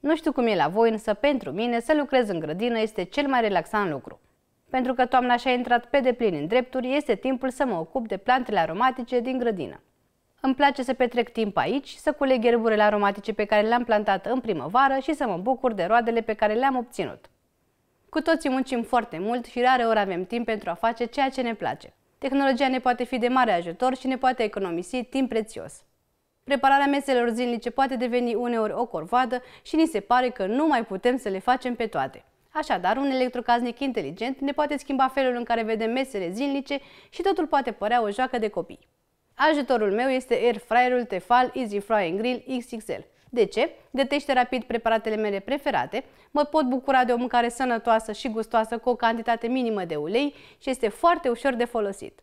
Nu știu cum e la voi, însă pentru mine să lucrez în grădină este cel mai relaxant lucru. Pentru că toamna și-a intrat pe deplin în drepturi, este timpul să mă ocup de plantele aromatice din grădină. Îmi place să petrec timp aici, să culeg ierburile aromatice pe care le-am plantat în primăvară și să mă bucur de roadele pe care le-am obținut. Cu toții muncim foarte mult și rare ori avem timp pentru a face ceea ce ne place. Tehnologia ne poate fi de mare ajutor și ne poate economisi timp prețios. Prepararea meselor zilnice poate deveni uneori o corvadă și ni se pare că nu mai putem să le facem pe toate. Așadar, un electrocaznic inteligent ne poate schimba felul în care vedem mesele zilnice și totul poate părea o joacă de copii. Ajutorul meu este air fryerul Tefal Easy Frying Grill XXL. De ce? Detește rapid preparatele mele preferate, mă pot bucura de o mâncare sănătoasă și gustoasă cu o cantitate minimă de ulei și este foarte ușor de folosit.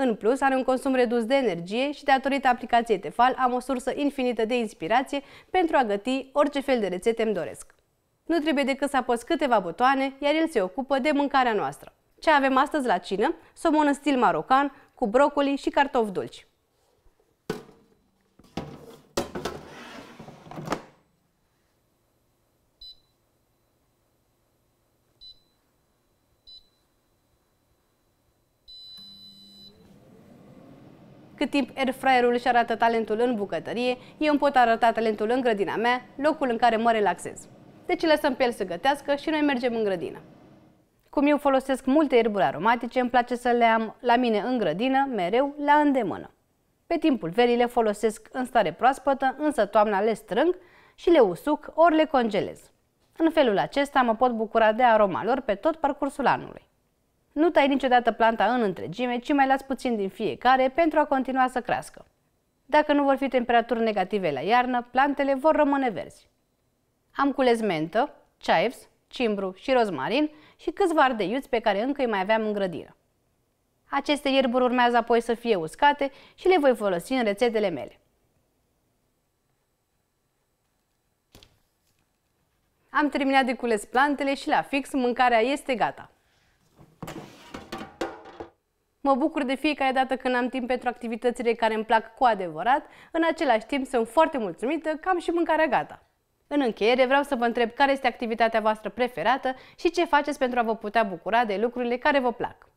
În plus, are un consum redus de energie și datorită aplicației Tefal am o sursă infinită de inspirație pentru a găti orice fel de rețete îmi doresc. Nu trebuie decât să apăs câteva butoane, iar el se ocupă de mâncarea noastră. Ce avem astăzi la cină? Somon în stil marocan, cu brocoli și cartofi dulci. Cât timp airfryerul își arată talentul în bucătărie, eu îmi pot arăta talentul în grădina mea, locul în care mă relaxez. Deci lăsăm pe el să gătească și noi mergem în grădină. Cum eu folosesc multe ierburi aromatice, îmi place să le am la mine în grădină, mereu, la îndemână. Pe timpul verii le folosesc în stare proaspătă, însă toamna le strâng și le usuc ori le congelez. În felul acesta mă pot bucura de aroma lor pe tot parcursul anului. Nu tai niciodată planta în întregime, ci mai lați puțin din fiecare pentru a continua să crească. Dacă nu vor fi temperaturi negative la iarnă, plantele vor rămâne verzi. Am cules mentă, chives, cimbru și rozmarin și câțiva ardei iuți pe care încă îi mai aveam în grădină. Aceste ierburi urmează apoi să fie uscate și le voi folosi în rețetele mele. Am terminat de cules plantele și la fix mâncarea este gata. Mă bucur de fiecare dată când am timp pentru activitățile care îmi plac cu adevărat, în același timp sunt foarte mulțumită că am și mâncarea gata. În încheiere vreau să vă întreb care este activitatea voastră preferată și ce faceți pentru a vă putea bucura de lucrurile care vă plac.